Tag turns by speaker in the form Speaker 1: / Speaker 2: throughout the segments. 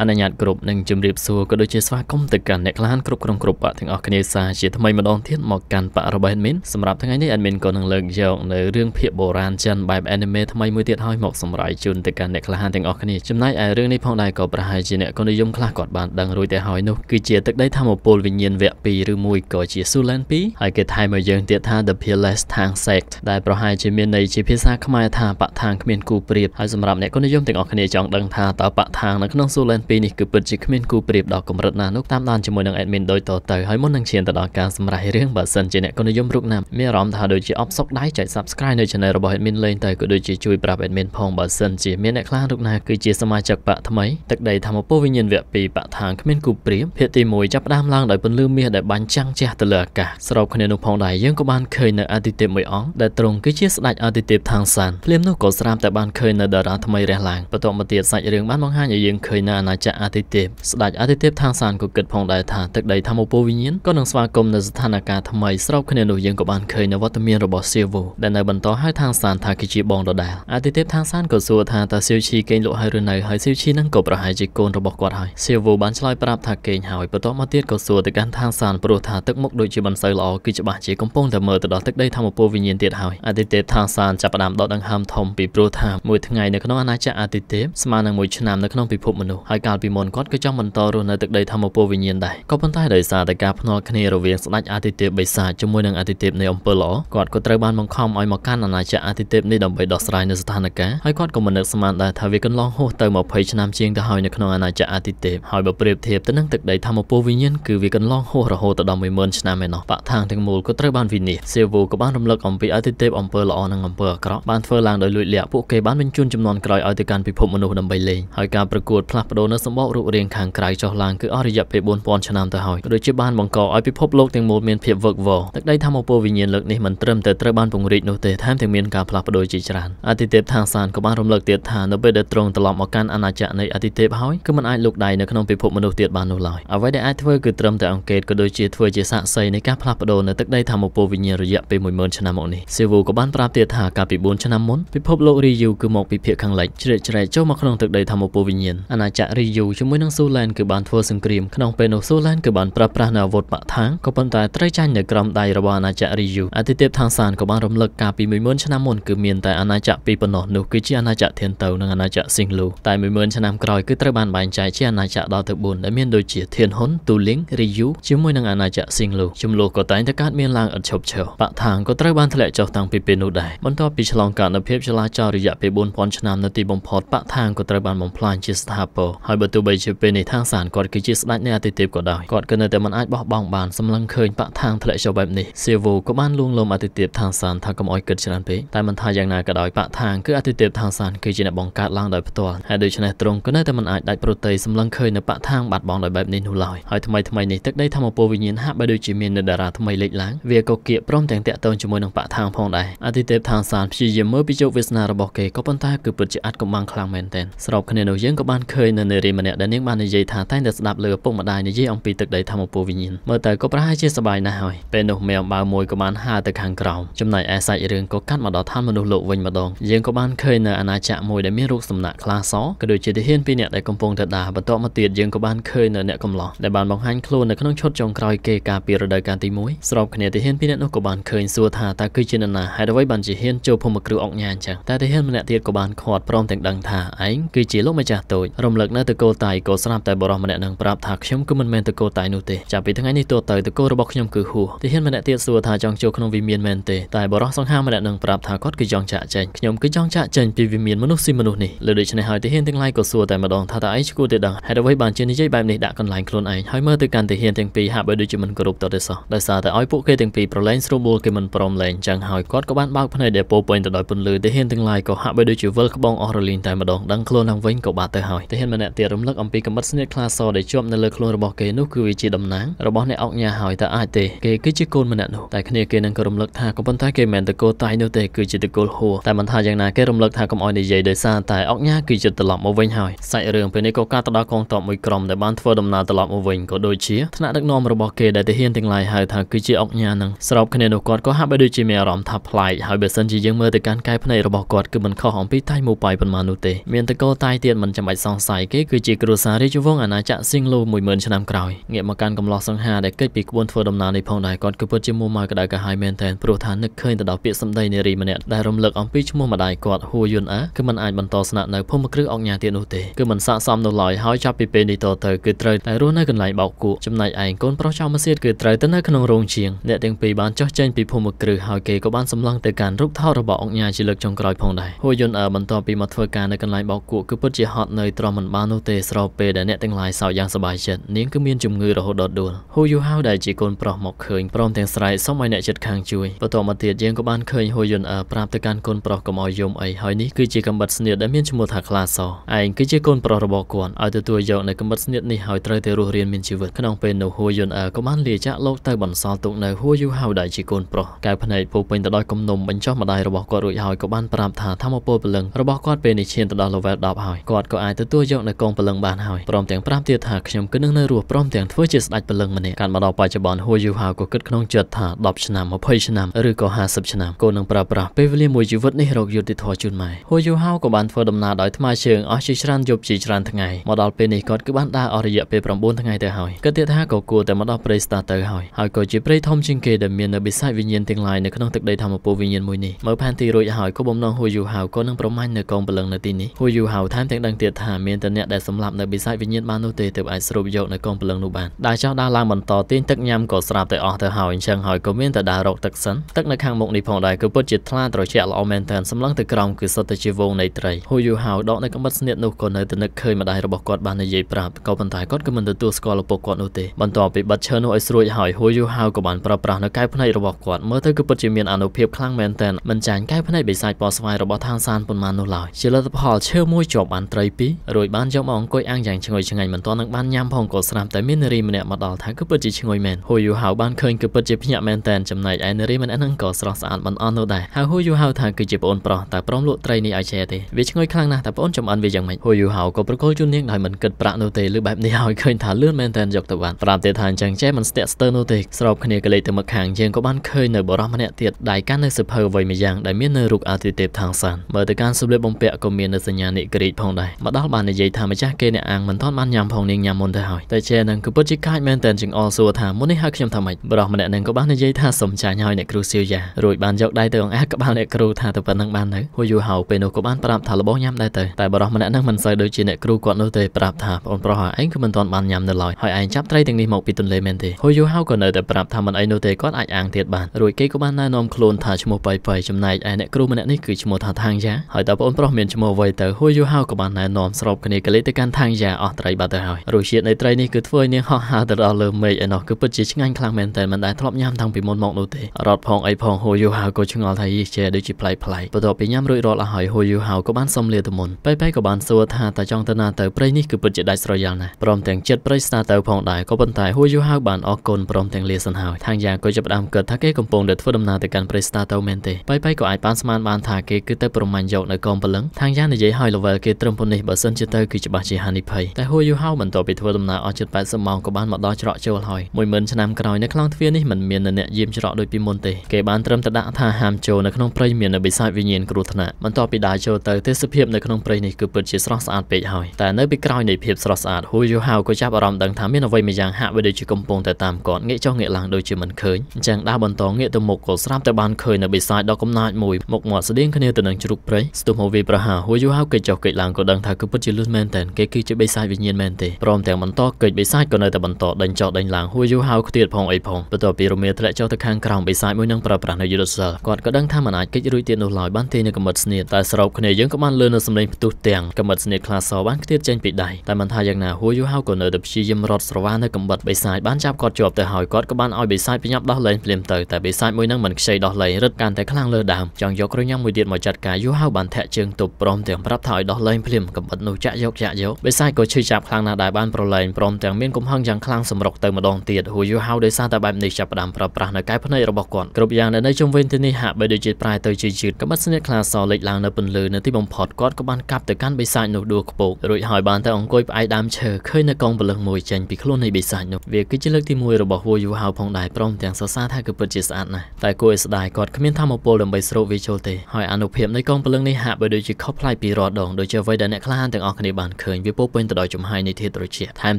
Speaker 1: អនុញ្ញាតគ្រប់និងជំរាបសួរក៏ដូចជាស្វាគមន៍ទៅកាន់អ្នកក្លានគ្រប់ក្រុមគ្រប់បាក់ទាំងអស់គ្នាសាជាថ្មីម្ដងទៀតមកកាន់បាក់របស់ admin សម្រាប់ថ្ងៃនេះ admin ក៏នឹងលើកយកនៅរឿងភាគបុរាណចិនបែប anime ថ្មីមួយទៀតឲ្យមកសម្រាយជូនទៅកាន់អ្នកក្លានទាំងអស់គ្នាចំណែកឯរឿងនេះផងដែរក៏ប្រហែលជាអ្នកកនិយមខ្លះគាត់បានដឹងរួចទៅហើយនោះគឺជាទឹកដីធម្មពលវិញ្ញាណវគ្គ2ឬមួយក៏ជា Sulan 2ហើយគេថែមមកយើងទៀតថា The Peerless Tang Sect ដែលប្រហែលជាមានន័យជាភាសាខ្មែរថាបាក់ថាងគ្មានគូប្រៀបហើយសម្រាប់អ្នកកនិយមទាំងអស់គ្នាចង់ដឹងថាតើបាក់ថាងនៅក្នុង Sulan ពីរនេះគឺពិតជាគ្មានគូប្រៀបដល់កម្រិតណានោះតាមដានជាមួយនឹង admin ដោយតទៅហើយមុននឹងឈានទៅដល់ការសម្រេចរឿងបើសិនជាអ្នកគណនិយមរូបណាមានអារម្មណ៍ថាដូចជាអបសុកដៃចុច subscribe នៅ channel របស់ admin លេងទៅក៏ដូចជាជួយប្រាប់ admin ផងបើសិនជាមានអ្នកខ្លះរូបណាគឺជាសមាជិកបាក់ថ្មីទឹកដីធម្មពលវិញ្ញាណវគ្គ2បាក់ឋានគ្មានគូប្រៀបភាគទី1ចាប់ផ្ដើមឡើងដោយពន្លឺមាសដែលបាញ់ចាំងជះទៅលើអាកាសស្របគ្នានោះផងដែរយើងក៏បានឃើញនៅអតិទេពមួយអង្គដែលទ្រង់គឺជាស្ដេចអតិទេពថាងសានភ្លាមនោះក៏ស្រាប់តែបានឃើញនៅតារាថ្មីរះឡើងបន្ទាប់មកទៀតសាច់រឿងបានបង្ហាញឲ្យយើងឃើញនៅអាណាចក្រអាទិទេពស្ដេចអាទិទេពថាងសានក៏គិតផងដែរថាទឹកដីធម្មពលវិញ្ញាណក៏នឹងស្វាគមន៍នៅស្ថានភាពថ្មីស្របគ្នានោះយើងក៏បានឃើញនៅវត្តមានរបស់សៀវដែលនៅបន្តហៅថាងសានថាគឺជាបងដដែលអាទិទេពថាងសានក៏សួរថាតើសៀវឈីគេងលក់ហើយឬនៅហើយសៀវឈីនឹងក៏ប្រហែលជាកូនរបស់គាត់ហើយសៀវបានឆ្លើយប្រាប់ថាគេងហើយបន្ទាប់មកទៀតក៏សួរទៅកាន់ថាងសានព្រោះថាទឹកមុខដូចជាមិនសូវល្អគឺច្បាស់ជាកំពុងតែមើលទៅដល់ទឹកដីធម្មពលវិញ្ញាណទៀតហើយអាទិទេពថាងសានចាប់ផ្ដើមដកដង្ហើមធំពីព្រោះថាមួយថ្ងៃនៅក្នុងអាណាចក្រអាទិទេពស្មើនឹងមួយឆ្នាំនៅក្នុងពិភពមនុស្សហើយកាលពីមុនគាត់ក៏ចង់បន្តរស់នៅទឹកដីធម្មពលវិញ្ញាណដែរក៏ប៉ុន្តែដោយសារតែការភ្នាល់គ្នារវាងស្ដេចអាទិទេពបិសាចជាមួយនឹងអាទិទេពនៃអំពើល្អគាត់ក៏ត្រូវបានបង្ខំឲ្យមកកាន់អាណាចក្រអាទិទេពនេះដើម្បីដោះស្រាយនៅស្ថានភាពហើយគាត់ក៏មិននឹកស្មានដែរថាវាកន្លងហួសទៅ20ឆ្នាំជាងទៅហើយនៅក្នុងអាណាចក្រអាទិទេពហើយបើប្រៀបធៀបទៅនឹងទឹកដីធម្មពលវិញ្ញាណគឺវាកន្លងហួសរហូតដល់10000ឆ្នាំឯណោះបាក់ທາງទាំងមូលក៏ត្រូវបានវិនិច្ឆ័យសេវូក៏បានរំលឹកអំពីអាទិទេពអំពើល្អនិងអំពើអាក្រក់បានធ្វើឡើងដោយលួចលាក់ពួកគេបានបញ្ជូនចំនួនក្រោយឲ្យទៅកាន់ពិភពមនុស្សដើម្បីលេងហើយការប្រកួតផ្លាស់ប្ដូរនៅសម្បករូបរាងខាងក្រៅចុះឡើងគឺអស់រយៈពេល4000ឆ្នាំទៅហើយក៏ដូចជាបានបង្កឲ្យពិភពលោកទាំងមូលមានភាពវឹកវរទឹកដីធម្មពលវិញ្ញាណលើកនេះមិនត្រឹមតែត្រូវបានពង្រីកនោះទេថែមទាំងមានការផ្លាស់ប្ដូរជាច្រើនអតិទេពថាងសានក៏បានរំលឹកទៀតថានៅពេលដែលទ្រង់ត្រឡប់មកកាន់អាណាចក្រនៃអតិទេពហើយគឺមិនអាចលុកដៃនៅក្នុងពិភពមនុស្សទៀតបាននោះឡើយអ្វីដែលអាចធ្វើគឺត្រឹមតែអង្កេតក៏ដូចជាធ្វើជាសាក្សីនៃការផ្លាស់ប្ដូរនៅទឹកដីធម្មពលវិញ្ញាណរយៈពេល10000ឆ្នាំមកនេះស៊ីវូក៏បានប្រាប់ទៀតថា កាលពី4ឆ្នាំមុនពិភពលោករីយូគឺមកពីភាគខាងលិចជ្រៀតជ្រែកចូលមកក្នុងទឹកដីធម្មពលវិញ្ញាណអាណាចក្ររីយូជាមួយនឹងស៊ូឡែនគឺបានធ្វើសង្គ្រាមក្នុងពេលនោះស៊ូឡែនគឺបានប្រើប្រាស់នៅអាវុធបាក់ថាងក៏ប៉ុន្តែត្រូវចាញ់នៅក្រោមដៃរបស់អាណាចក្ររីយូអតិទេពថាងសានក៏បានរំលឹកកាលពី10000ឆ្នាំមុនគឺមានតែអាណាចក្រពីរប៉ុណ្ណោះនោះគឺជាអាណាចក្រធានតៅនិងអាណាចក្រស៊ីងលូតែ10000ឆ្នាំក្រោយគឺត្រូវបានបែងចែកជាអាណាចក្រដល់ទៅ4ដែលមានដូចជាធានហ៊ុនទូលីងរីយូជាមួយនឹងអាណាចក្រស៊ីងលូចំនួនក៏តែងតែកើតមានឡើងឥតឈប់ឈរបាក់ថាងក៏ត្រូវបានធ្លាក់ចុះតាំងពីពេលនោះដែរបន្ទាប់ពីឆ្លងកាត់នៅភាពចលាចលរយៈពេល4000ឆ្នាំនៅទីបំផុតបាក់ថាងក៏ត្រូវបានបំផ្លាញជាស្ថាពរហើយបើទោះបីជាពេលនេះថាងសានគាត់គឺជាស្ដេចនៃអតិទេពក៏ដោយគាត់ក៏នៅតែមិនអាចបោះបង់បានសម្លឹងឃើញបាក់ថាងធ្លាក់ចុះបែបនេះសៀវូក៏បានលួងលោមអតិទេពថាងសានថាកុំអោយគិតច្រើនពេកតែមិនថាយ៉ាងណាក៏ដោយបាក់ថាងគឺអតិទេពថាងសានគឺជាអ្នកបង្កើតឡើងដោយផ្ទាល់ហើយដូច្នេះត្រង់ក៏នៅតែមិនអាចដាច់ប្រទេសសម្លឹងឃើញនៅបាក់ថាងបាត់បង់ដោយបែបនេះនោះឡើយហើយថ្មីថ្មីនេះទឹកដីធម្មពលវិញ្ញាណហាក់បីដូចជាមាននៅតារាថ្មីលេចឡើងវាក៏គៀកព្រមទាំងតាក់ទងជាមួយនឹងបាក់ថាងផងដែរអតិទេពថាងសានព្យាយាមមើលពីជោគវាសនារបស់គេក៏ប៉ុន្តែគឺពិតជាអាចកំបាំងខ្លាំងមែនទែនស្របគ្នានោះយើងក៏បានឃើញនៅនារីម្នាក់ដែលនាងបាននិយាយថាតែងតែស្ដាប់លើឪពុកម្ដាយនិយាយអំពីទឹកដីធម្មពលវិញ្ញាណមើលទៅក៏ប្រហែលជាសបាយណាស់ហើយពេលនោះមេអំបៅមួយក៏បានហើរទៅខាងក្រោមចំណែកឯសាច់រឿងក៏កាត់មកដល់ឋានមនុស្សលោកវិញម្ដងយើងក៏បានឃើញនៅអាណាចក្រមួយដែលមានរូបសំណាក់ខ្លាសក៏ដូចជាទាហានពីរនាក់ដែលកំពុងទៅដើរបន្ទាប់មកទៀតយើងក៏បានឃើញនៅអ្នកកំឡោះដែលបានបង្ហាញខ្លួននៅក្នុងឈុតចុងក្រោយគេកាលពីរដូវកាលទី1ស្របគ្នាទាហានពីរនាក់នោះក៏បានឃើញសួរថាតើគឺជានរណាហេតុអ្វីបានជាហ៊ានចូលភូមិគ្រឹះអង្គញាអញ្ចឹងតែទាហានម្នាក់ទៀតក៏បានខាត់ព្រមទាំងដឹងថាឯងគឺជាលោកម្ចាស់តូចរំលឹកនៅទៅគោតៃក៏ស្រាប់តែបរោះម្នាក់នឹងប្រាប់ថាខ្ញុំគឺមិនមែនទៅគោតៃនោះទេចាប់ពីថ្ងៃនេះតទៅទៅគោរបស់ខ្ញុំគឺហួសទីហ៊ានម្នាក់ទៀតសួរថាចង់ចូលក្នុងវិមានមែនទេតែបរោះសង្ហាម្នាក់នឹងប្រាប់ថាគាត់គឺចង់ចាក់ចេញខ្ញុំគឺចង់ចាក់ចេញពីវិមានមនុស្សស៊ីមនុស្សនេះលើដូច្នេះហើយទីហ៊ានទាំងឡាយក៏សួរតែម្ដងថាតើឯងឈួរទេដឹងហេតុអ្វីបានជានិយាយបែបនេះដាក់កន្លែងខ្លួនឯងហើយមើលទៅកាន់ទីហ៊ានទាំងពីរហាក់បីដូចជាមិនគោរពតទៅសោះដោយសារតែឲ្យពួកគេទាំងពីរប្រឡែងស្រួលបួលគេមិនព្រមលែងចឹងហើយគាត់ក៏បានបើកភ្នែកដែលពោពេញទៅដោយពន្លឺទីហ៊ានទាំងឡាយក៏ហាក់បីដូចជាវិលក្បងអស់រលីងតែម្ដងដឹងខ្លួនឡើងវិញក៏បាត់ទៅហើយទីហ៊ានម្នាក់ទៀតរំលឹកអំពីកម្រិតស្នៀតខ្លាសដែលជាប់នៅលើខ្លួនរបស់គេនោះគឺវាជាតំណាងរបស់អ្នកអុកញ៉ាហើយតើអាចទេគេគឺជាកូនម្នាក់នោះតែគ្នាគេនឹងក៏រំលឹកថាក៏ប៉ុន្តែគេមិនមែនតកូលតៃនោះទេគឺជាតកូលហួរតែមិនថាយ៉ាងណាគេរំលឹកថាកុំអោយនិយាយដោយសារតែអុកញ៉ាគឺជាត្រឡប់មកវិញហើយសាច់រឿងពេលនេះក៏ការទៅដល់កងទ័ពមួយក្រុមដែលបានធ្វើដំណើរត្រឡប់មកវិញក៏ដូចជាថ្នាក់ដឹកនាំរបស់គេដែលទាហានទាំងឡាយហៅថាគឺជាអុកញ៉ានឹងស្របគ្នានោះគាត់ក៏ហាក់បីដូចជាមានអារម្មណ៍ថាប្លែកហើយបើសិនជាយើងមើលទៅកាន់កាយភ្នែករបស់គាត់គឺមិនខុសអំពីតៃមូប៉ៃប៉ុន្មាននោះទេមានតកូលតៃទៀតមិនចាំបាច់សង្ស័យគេគឺជាគ្រួសាររាជវង្សអាណាចក្រស៊ីងឡូ10000ឆ្នាំក្រោយងាកមកកាន់កំឡោះសង្ហាដែលកិច្ចពីក្បួនធ្វើដំណើរនេះផងដែរគាត់គឺពិតជាមួម៉ៅក្តៅក្រហាយមែនទែនព្រោះថានឹកឃើញទៅដល់ពាក្យសម្ដីនារីម្នាក់ដែលរំលឹកអំពីឈ្មោះម្ដាយគាត់ហួយុនអាគឺមិនអាចបន្តស្នាក់នៅភូមិគ្រឹះអង្គញាទៀតនោះទេគឺមិនស័ក្តិសមនៅឡើយហើយចាប់ពីពេលនេះតទៅគឺត្រូវតែរស់នៅកន្លែងបោកគក់ចំណែកឯងកូនប្រុសចៅម៉ាសៀតគឺត្រូវទៅនៅក្នុងរោងជាងអ្នកទាំងពីរបានចោះចេញពីភូមិគ្រឹះហើយគេក៏បានសម្លឹងទៅកាន់រូបថតរបស់អង្គញាជាលើកចុងក្រោយផងដែរហួយុនអាបន្តពីមកធ្វើការនៅកន្លែងបោកគក់គឺពិតជាហត់នឿយទ្រាំមិនបាននោះនោះទេស្របពេលដែលអ្នកទាំងឡាយសោកយ៉ាងសប្បាយចិត្តនាងគឺមានជំងឺរហូតដល់ដួលហូយូហៅដែលជាកូនប្រុសមកឃើញព្រមទាំងស្រែកសុំឲ្យអ្នកជិតខាងជួយបន្ទាប់មកទៀតយើងក៏បានឃើញហូយុនអើប្រាប់ទៅកាន់កូនប្រុសកុំឲ្យយំអីហើយនេះគឺជាកំបិតស្នៀតដែលមានឈ្មោះថាខ្លាសឯងគឺជាកូនប្រុសរបស់គាត់ឲ្យទទួលយកនៅកំបិតស្នៀតនេះហើយត្រូវតែរស់រានមានជីវិតក្នុងពេលនោះហូយុនអើក៏បានលាចាកលោកទៅបន្សល់ទុកនៅហូយូហៅដែលជាកូនប្រុសកៅភ្នែកពោពេញទៅដោយគំនុំបញ្ចុះម្ដាយរបស់គាត់រួចហើយក៏បានប្រាប់ថាធម្មពលពលឹងរបស់គាត់ពេលនេះឈានទៅដល់ level 10ហើយគាត់ក៏អាចទទួលយកនៅកូនងព្រលឹងបានហើយព្រមទាំងប្រាប់ទៀតថាខ្ញុំគឺនឹងនៅរស់ព្រមទាំងធ្វើជាស្ដេចព្រលឹងម្នាក់កាន់មកដល់បច្ចុប្បន្នហួយយូហាវក៏គិតក្នុងចិត្តថា10ឆ្នាំ20ឆ្នាំឬក៏50ឆ្នាំគោនឹងប្រើប្រាស់ពេលវេលាមួយជីវិតនេះរកយុត្តិធម៌ជូនម៉ែហួយយូហាវក៏បានធ្វើដំណើរដោយថ្មើរជើងអស់ជាច្រើនយប់ជាច្រើនថ្ងៃមកដល់ពេលនេះគាត់គឺបានដើរអស់រយៈពេល9ថ្ងៃទៅហើយគិតទៀតថាក៏គួរតែមកដល់ព្រៃស្តាទៅហើយហើយក៏ជាព្រៃធំជាងគេដែលមាននៅបិសាចវិញ្ញាណទាំងឡាយនៅក្នុងទឹកដីធម្មពលវិញ្ញាណមួយនេះមើលផែនទីរួចហើយក៏បំណងហួយយូហាវក៏នឹងប្រមាញ់នៅកងព្រលឹងនៅទីនេះហួយយូហាវថែមទាំងដឹងទៀតថាមានតែអ្នកដែលដែលសម្លាប់នៅបិសាចវិញ្ញាណបាននោះទេទើបអាចស្រូបយកនៅកងពលឹងនោះបានដែលចោះដើរឡើងបន្តទាញទឹកញ៉ាំក៏ស្រាប់តែអស់ទៅហើយអញ្ចឹងហើយក៏មានតែដើររកទឹកសិនទឹកនៅខាងមុខនេះផងដែរគឺពិតជាថ្លាត្រជាក់ល្អមែនទែនសម្លឹងទៅក្រោមគឺសុទ្ធតែជាវងនៃត្រីហូយូហៅដកនៅកំបិតស្នៀតនោះក៏នៅតែនឹកឃើញម្ដាយរបស់គាត់បាននិយាយប្រាប់ក៏ប៉ុន្តែគាត់ក៏មិនទទួលស្គាល់ឪពុកគាត់នោះទេបន្ទាប់ពីបិទឈើនោះឲ្យស្រួចហើយហូយូហៅក៏បានប្រើប្រាស់នៅកែវភ្នែករបស់គាត់មើលទៅគឺពិតជាមានអនុភាពខ្លាំងមែនទែនមិនចាញ់កែវភ្នែកបិសាចពណ៌ស្វាយរបស់ឋានសានប៉ុន្មាននោះឡើយជាលទ្ធផលឈើមួយជាប់បានត្រីពីររួចបានយកយកមកអង្គុយអាំងយ៉ាងឈ្ងុយឆ្ងាញ់មិនទាន់នឹងបានញ៉ាំផងក៏ស្រាប់តែមាននារីម្នាក់មកដល់ថាគឺពិតជាឈ្ងុយមែនហូយូហៅបានឃើញគឺពិតជាភ្ញាក់មែនតែនចំណែកឯនារីម្នាក់ហ្នឹងក៏ស្រស់ស្អាតមិនអន់នោះដែរហើយហូយូហៅថាគឺជាប្អូនប្រុសតែព្រមលក់ត្រីនេះឲ្យចែទេវាឈ្ងុយខ្លាំងណាស់តែប្អូនចំអិនវាយ៉ាងម៉េចហូយូហៅក៏ប្រកល់ជូននាងដោយមិនគិតប្រាក់នោះទេឬបែបនេះឲ្យឃើញថាលឿនមែនតែនយកទៅបានប្រាប់ទៀតថាអញ្ចឹងចែមិនស្ទាក់ស្ទើរនោះទេស្របគ្នាក៏លេចទៅមកខាងយើងក៏បានឃើញនៅបរិសម្នាក់ទៀតដៃកាន់នៅសិភើអ្វីមួយយ៉ាងដែលមាននៅរូបអាទិទេពທາງសានមើលទៅការសម្លៀកបំពាក់ក៏មាននៅសញ្ញានិក្រិចផងដែរមកដល់បាននិយាយថាម្ចាស់គេអ្នកអាងមិនទាន់បានញ៉ាំផងនាងញ៉ាំមុនទៅហើយតែជានឹងគឺពិតជាកាចមែនតែនចង្អល់សួរថាមុននេះហៅខ្ញុំថាម៉េចបរោះម្នាក់នឹងក៏បាននិយាយថាសុំចាញ់ហើយអ្នកគ្រូសៀវយ៉ារួចបានយកដៃទៅអង្អែក្បាលអ្នកគ្រូថាទៅប៉ុណ្ណឹងបានទៅហួយយូហៅពេលនោះក៏បានប្រាប់ថារបស់ញ៉ាំដែរទៅតែបរោះម្នាក់នឹងមិនសូវដូចជាអ្នកគ្រូគាត់នោះទេប្រាប់ថាបងប្រុសឯងគឺមិនទាន់បានញ៉ាំនៅឡើយហើយឯងចាប់ត្រីទាំងនេះមកពីទន្លេមែនទេហួយយូហៅក៏នៅតែប្រាប់ថាមិនអីនោះទេគាត់អាចអាងទៀតបានរួចគេក៏បានណែនាំខ្លួនថាឈ្មោះប៉ៃប៉ៃចំណែកឯអ្នកគ្រូម្នាក់នេះគឺឈ្មោះថាថាងយ៉ាហើយតើបងប្រុសមានឈ្មោះអ្វីទៅហួយយូហៅក៏បានណែនាំស្របគ្នាកលលេខទៅកាន់ថាងយ៉ាអស់ត្រីបាត់ទៅហើយរសជាតិនៃត្រីនេះគឺធ្វើឲ្យនាងហោះហើរទៅដល់លើមេឃឯណោះគឺពិតជាឆ្ងាញ់ខ្លាំងមែនទែនមិនដែលធ្លាប់ញ៉ាំតាំងពីមុនមកនោះទេរត់ផងអីផងហូយូហាវក៏ឆ្ងល់ថាយីចេះដូចជាប្លែកប្លែកបន្ទាប់ពីញ៉ាំរួចរាល់អស់ហើយហូយូហាវក៏បានសុំលាទៅមុនប៉ៃប៉ៃក៏បានសួរថាតើចង់ទៅណាទៅព្រៃនេះគឺពិតជាដាច់ស្រយាលណាស់ព្រមទាំងចិត្តព្រៃស្នាទៅផងដែរក៏ប៉ុន្តែហូយូហាវបានអរគុណព្រមទាំងលាសិនហើយថាងយ៉ាក៏ចាប់ផ្ដើមគិតថាគេកំពុងតែធ្វើដំណើរទៅកាន់ព្រៃស្នាទៅមែនទេប៉ៃប៉ៃក៏អាចបានស្មានបានថាគេគឺទៅប្រមាញ់យកនៅកងពលឹងថាងយ៉ានិយាយឲ្យលវែលគេត្រឹមប៉ុណ្នេះបើសិនជាទៅគឺច្បាស់ជាហានិភ័យតែហួយយូហៅបន្តពីធ្វើដំណើរអស់ជិត80ម៉ោងក៏បានមកដល់ច្រកចូលហើយ10000ឆ្នាំក្រោយនៅខ្លោងទ្វារនេះមិនមានអ្នកយាមច្រកដូចពីមុនទេគេបានត្រឹមតែដាក់ថាហាមចូលនៅក្នុងព្រៃមាននៅបិសាចវិញ្ញាណគ្រោះថ្នាក់បន្ទាប់ពីដើរចូលទៅទេសភាពនៅក្នុងព្រៃនេះគឺពិតជាស្រស់ស្អាតពេកហើយតែនៅពីក្រោយនៃភាពស្រស់ស្អាតហួយយូហៅក៏ចាប់អារម្មណ៍ដឹងថាមានអ្វីមួយយ៉ាងហាក់បីដូចជាកំពុងតែតាមគាត់ងាកចុះងាកឡើងដូចជាមិនឃើញអញ្ចឹងដើរបន្តងាកទៅមុខក៏ស្រាប់តែបានឃើញនៅបិសាចដ៏កំណាចមួយមុខមាត់ស្តៀងគ្នាទៅនឹងជ្រូកព្រៃស្ទុះមកវាប្រហាហួយយូហៅគេចុះគេឡើងក៏ដឹងថាគឺពិតជាលឺមែនតនគេគឺជាបិសាចវិញ្ញាណមែនទេព្រមទាំងបន្តកិច្ចបិសាចក៏នៅតែបន្តដេញចោលដេញឡើងហួយយូរហៅខ្ទៀតផងអីផងបន្ទាប់ពីរមៀលធ្លាក់ចុះទៅខាងក្រោមបិសាចមួយនឹងប្រើប្រាស់នៅយុទ្ធសាស្ត្រគាត់ក៏ដឹងថាមិនអាចកិច្ចរួចទៀតនោះឡើយបានទេនៅកម្រិតស្នៀតតែស្របគ្នាយើងក៏បានលើនៅសម្លេងផ្ទុះទាំងកម្រិតស្នៀតខ្លាសរបានខ្ទៀតចេញពីដៃតែមិនថាយ៉ាងណាហួយយូរហៅក៏នៅតែព្យាយាមរត់ស្រវានៅកម្រិតបិសាចបានចាប់គាត់ជាប់ទៅហើយគាត់ក៏បានឲ្យបិសាចប្រញាប់ដោះលែងភ្លាមទៅតែបិសាចមួយនឹងមិនខ្ចីដោះលែងរឹតកាន់តែខ្លាំងលើដើមចង់យកក្រញ៉ាំមួយទៀតមកចាត់ការយូរហៅបានធាក់ជើងទប់ព្រមទាំងប្រាប់ថាឲ្យដោះលែងភ្លាមកម្រិតនោះចាក់យកចាលាក់យកបិសាចក៏ឈឺចាប់ខ្លាំងណាស់ដែរបាន ប្រឡែងព្រមទាំងមានកំហឹងយ៉ាងខ្លាំងសម្រុកទៅម្ដងទៀតហួយយូហៅដោយសារតែបែបនេះចាប់ផ្ដើមប្រើប្រាស់នៅកែភ្នែករបស់គាត់គ្រប់យ៉ាងនៅជុំវិញទីនេះហាក់បីដូចជាប្រែទៅជាយឺតក្បិតស្នៀតខ្លាសលេចឡើងនៅពន្លឺនៅទីបំផុតគាត់ក៏បានកាប់ទៅកាន់បិសាចនោះដួលខ្ពោករួចហើយបានទៅអង្គុយផ្អែកដើមឈើឃើញនៅកងពលឹងមួយចេញពីខ្លួននៃបិសាចនោះវាគឺជាលើកទី1របស់ហួយយូហៅផងដែរព្រមទាំងសរសើរថាគឺពិតជាស្អាតណាស់តែគួរឲ្យស្ដាយគាត់គ្មានធមពលដើម្បីស្រូបវាចូលទេហើយអនុភាពនៃកងពលឹងនេះហាក់បីដូចជាខុសប្លែកពីរាល់ដងដូចជាអ្វីដែលអ្នកក្លាហានទាំងអស់គ្នាបានឃើញវាពោពេញទៅដោយចំហាយនៃធាតុត្រជាក់ថែម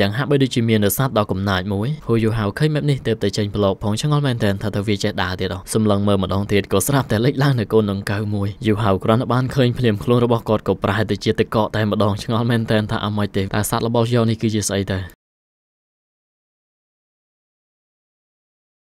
Speaker 1: ទាំងហាក់បីដូចជាមានរស័ព្ទដ៏កំណាចមួយព្រោះយូហៅឃើញបែបនេះទើបតែចេញប្លោកផងឆ្ងល់មែនទែនថាទៅវាចេះដើរទៀតអស់សម្លឹងមើលម្ដងទៀតក៏ស្រាប់តែលេចឡើងនៅកូនដង្កូវមួយយូហៅគ្រាន់តែបានឃើញភ្លាមខ្លួនរបស់គាត់ក៏ប្រែទៅជាទឹកកកតែម្ដងឆ្ងល់មែនទែនថាអ្វីទេតើសត្វរបស់យោនេះគឺជាស្អីទៅ